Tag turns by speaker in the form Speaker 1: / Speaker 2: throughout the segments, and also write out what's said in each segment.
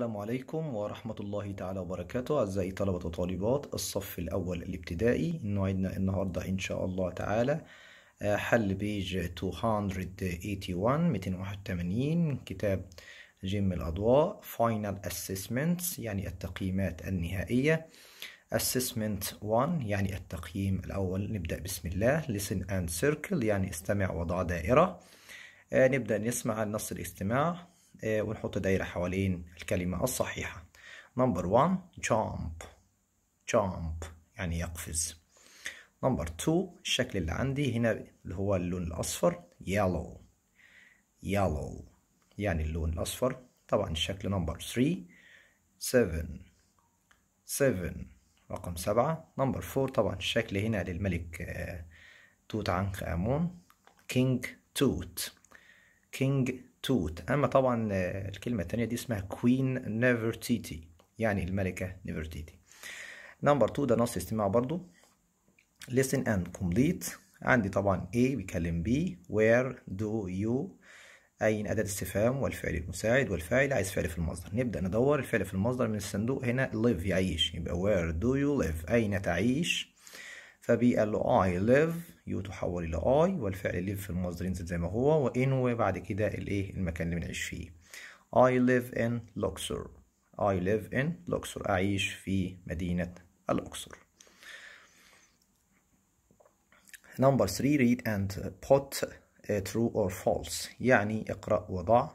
Speaker 1: السلام عليكم ورحمة الله تعالى وبركاته أعزائي طلبة وطالبات الصف الأول الابتدائي موعدنا النهاردة إن شاء الله تعالى آه، حل بيج 281 281 كتاب جيم الأضواء Final Assessments يعني التقييمات النهائية Assessment 1 يعني التقييم الأول نبدأ بسم الله Listen and Circle يعني استمع وضع دائرة آه، نبدأ نسمع النص الاستماع آه، ونحط دايرة حوالين الكلمة الصحيحة number وان jump jump يعني يقفز number تو الشكل اللي عندي هنا اللي هو اللون الأصفر yellow yellow يعني اللون الأصفر طبعا الشكل number ثري seven seven رقم سبعة number فور طبعا الشكل هنا للملك آه، توت عنخ آمون كينج توت كينج توت اما طبعا آه، الكلمه الثانيه دي اسمها كوين نيفرتيتي يعني الملكه نيفرتيتي نمبر 2 ده نص استماع برضو listen and complete عندي طبعا A بيكلم B where do you أين أداة استفهام والفعل المساعد والفاعل عايز فعل في المصدر نبدأ ندور الفعل في المصدر من الصندوق هنا live يعيش يبقى where do you live أين تعيش فبي قال له I live يو تحول إلى I والفعل live في المصدر ينزل زي ما هو وإن وبعد كده الإيه المكان اللي بنعيش فيه I live in Luxor I live in Luxor أعيش في مدينة الأقصر Number 3 read and put true or false يعني اقرأ وضع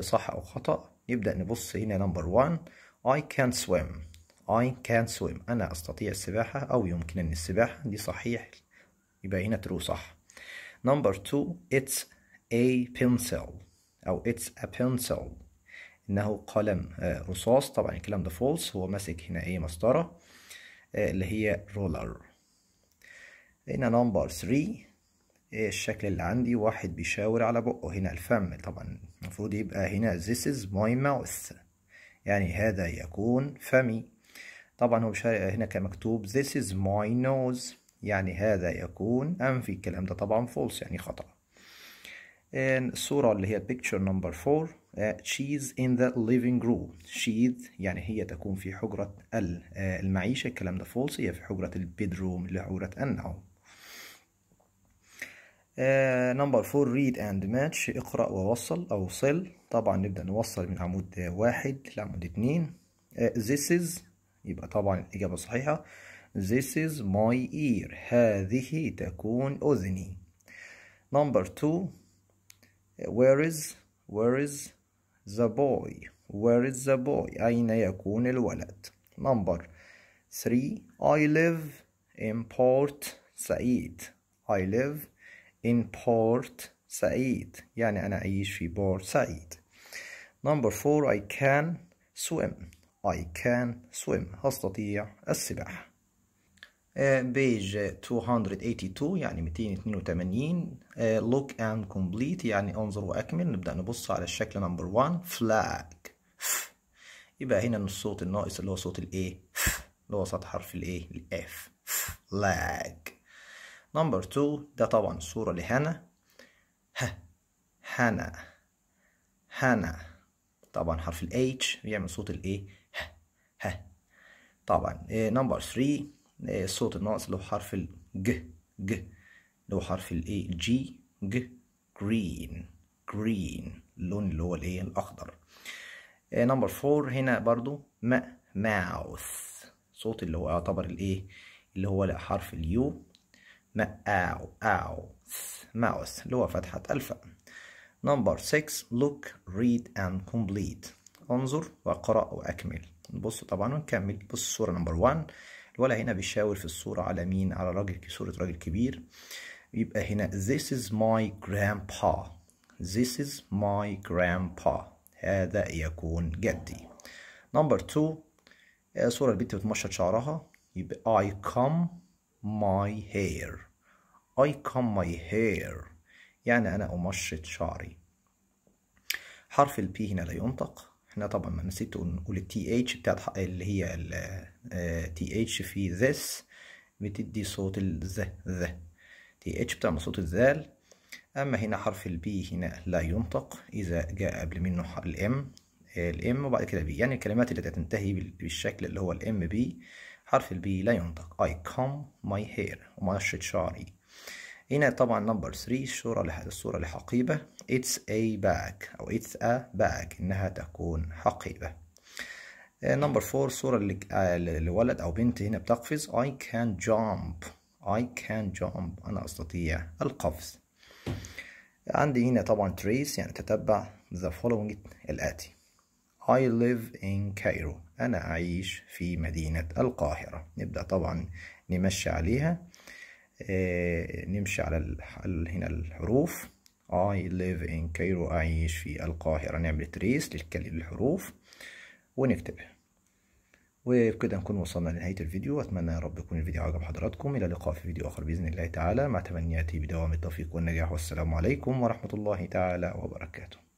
Speaker 1: صح أو خطأ نبدأ نبص هنا نمبر 1 I can't swim I can swim أنا أستطيع السباحة أو يمكنني السباحة دي صحيح يبقى هنا true صح number two it's a pencil أو it's a pencil إنه قلم آه، رصاص طبعا الكلام ده false هو ماسك هنا إيه مسطرة آه، اللي هي رولر هنا نمبر three إيه الشكل اللي عندي واحد بيشاور على بقه هنا الفم طبعا المفروض يبقى هنا this is my mouth يعني هذا يكون فمي طبعا هو بيشار هنا كمكتوب this is my nose يعني هذا يكون أنفي الكلام ده طبعا false يعني خطأ الصورة اللي هي picture number 4 uh, she's in the living room she's يعني هي تكون في حجرة uh, المعيشة الكلام ده false هي في حجرة البيدروم اللي حجرة النوم نمبر uh, four, ريد اند ماتش اقرأ ووصل أو صل طبعا نبدأ نوصل من عمود واحد لعمود اتنين uh, this is يبقى طبعا الإجابة صحيحة This is my ear هذه تكون أذني Number two Where is Where is the boy Where is the boy أين يكون الولد Number three I live in Port Said I live in Port Said يعني أنا أعيش في بورت سعيد Number four I can swim I can swim أستطيع السباحة بيج آه، 282 يعني 282 آه، look and complete يعني انظر واكمل نبدا نبص على الشكل نمبر 1 flag ف. يبقى هنا الصوت الناقص اللي هو صوت الايه اللي هو صوت حرف الايه الاف flag نمبر 2 ده طبعا الصورة لهنا ه هنا هنا طبعا حرف الاتش بيعمل صوت الايه ها طبعا إيه، نمبر 3 الصوت إيه، الناقص اللي هو حرف الج ج اللي هو حرف الايه جي ج جرين جرين اللون اللي هو الايه الاخضر إيه، نمبر 4 هنا برضو ما ماوث صوت اللي هو يعتبر الايه اللي هو حرف اليو ما او او ماوث اللي هو فتحة الفاء نمبر 6 لوك ريد اند كومبليت انظر واقرأ واكمل نبص طبعا ونكمل بص صورة نمبر 1 الولد هنا بيشاور في الصورة على مين على راجل صورة راجل كبير يبقى هنا this is my grandpa this is my grandpa هذا يكون جدي نمبر 2 آه، صورة البنت بتمشط شعرها يبقى I come my hair I come my hair يعني أنا أمشط شعري حرف البي هنا لا ينطق احنا طبعا نسيت نقول التي اتش بتاعت اللي هي التي اتش آه، في ذس بتدي صوت الذ ذ تي اتش بتعمل صوت الذال اما هنا حرف البي هنا لا ينطق اذا جاء قبل منه الام الام وبعد كده بي يعني الكلمات اللي تنتهي بالشكل اللي هو الام بي حرف البي لا ينطق I comb my hair ومشط شعري هنا طبعا نمبر 3 الصورة الصورة لحقيبة it's a bag أو it's a bag إنها تكون حقيبة نمبر 4 الصورة لولد أو بنت هنا بتقفز I can jump I can jump أنا أستطيع القفز عندي هنا طبعا trace يعني تتبع the following الآتي I live in Cairo أنا أعيش في مدينة القاهرة نبدأ طبعا نمشي عليها آه، نمشي على هنا الحروف I live in Cairo أعيش في القاهرة نعمل تريس للحروف ونكتبها وبكده نكون وصلنا لنهاية الفيديو أتمنى يا رب يكون الفيديو عجب حضراتكم إلى اللقاء في فيديو آخر بإذن الله تعالى مع تمنياتي بدوام التوفيق والنجاح والسلام عليكم ورحمة الله تعالى وبركاته